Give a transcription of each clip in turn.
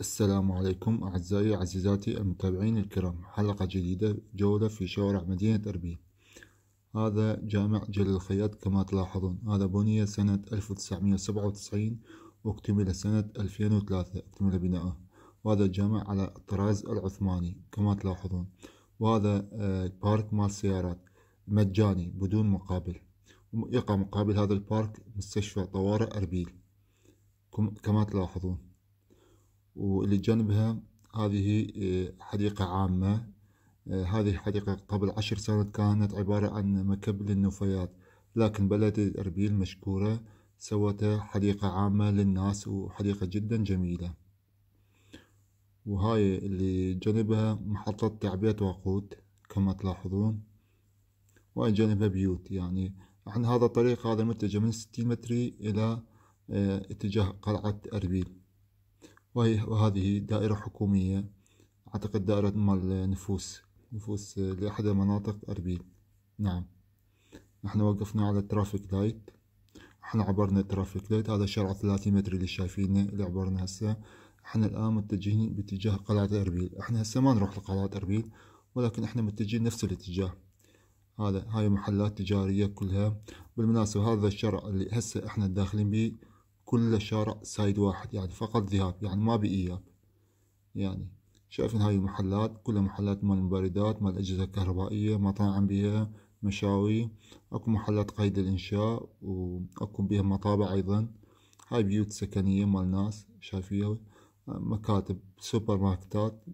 السلام عليكم أعزائي عزيزاتي المتابعين الكرام حلقة جديدة جولة في شوارع مدينة أربيل هذا جامع جل الخياط كما تلاحظون هذا بني سنة 1997 واكتمل سنة 2003 اكتمل بناءه وهذا الجامع على الطراز العثماني كما تلاحظون وهذا آه، بارك مال سيارات مجاني بدون مقابل يقع مقابل هذا البارك مستشفى طوارئ أربيل كما تلاحظون واللي جنبها هذه آه، حديقة عامة آه، هذه الحديقة قبل عشر سنوات كانت عبارة عن مكب للنفايات لكن بلدة أربيل مشكورة سوت حديقة عامة للناس وحديقة جدا جميلة وهاي اللي جنبها محطة تعبئة وقود كما تلاحظون جنبها بيوت يعني عن هذا الطريق هذا متجه من ستين متري إلى آه، اتجاه قلعة أربيل وهي وهذه دائرة حكومية أعتقد دائرة مال نفوس نفوس لأحد مناطق أربيل نعم نحن وقفنا على الترافيك لايت احنا عبرنا الترافيك لايت هذا شارع 30 متر اللي شايفينه اللي عبرنا هسه احنا الآن متجهين باتجاه قلعة أربيل احنا هسه ما نروح لقلعة أربيل ولكن احنا متجهين نفس الاتجاه هذا هاي محلات تجارية كلها بالمناسبة هذا الشارع اللي هسه احنا داخلين بيه كل شارع سايد واحد يعني فقط ذهاب يعني ما بإياب يعني شايفين هاي المحلات كلها محلات مال مباردات مال أجهزة كهربائية مطاعم بيها مشاوي أكو محلات قيد الإنشاء وأكو بيها مطابع أيضا هاي بيوت سكنية مال ناس شايفيها مكاتب سوبر ماركتات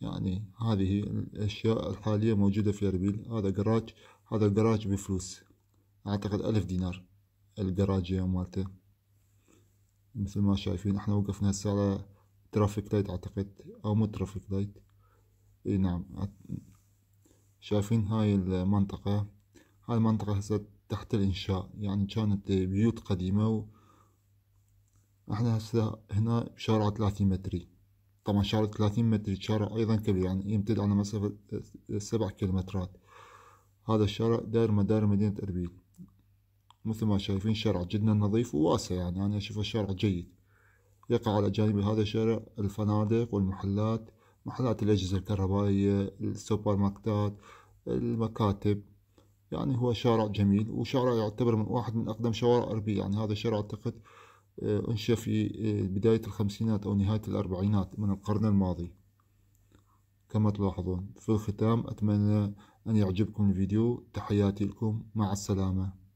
يعني هذه الأشياء الحالية موجودة في أربيل هذا جراج هذا الجراج بفلوس أعتقد ألف دينار الجراجية مالته مثل ما شايفين احنا وقفنا هسه على ترافيك لايت اعتقد او مو ترافيك لايت اي نعم شايفين هاي المنطقة هاي المنطقة هسه تحت الانشاء يعني كانت بيوت قديمة و احنا هسه هنا شارع ثلاثين متري طبعا شارع ثلاثين متري شارع ايضا كبير يعني يمتد على مسافة سبع كيلومترات هذا الشارع داير مدار مدينة اربيل مثل ما شايفين شارع جدا نظيف وواسع يعني أنا أشوفه شارع جيد يقع على جانب هذا الشارع الفنادق والمحلات محلات الأجهزة الكهربائية السوبر ماركتات المكاتب يعني هو شارع جميل وشارع يعتبر من واحد من أقدم شوارع أربية يعني هذا الشارع أعتقد آه، أنشأ في آه، بداية الخمسينات أو نهاية الأربعينات من القرن الماضي كما تلاحظون في الختام أتمنى أن يعجبكم الفيديو تحياتي لكم مع السلامة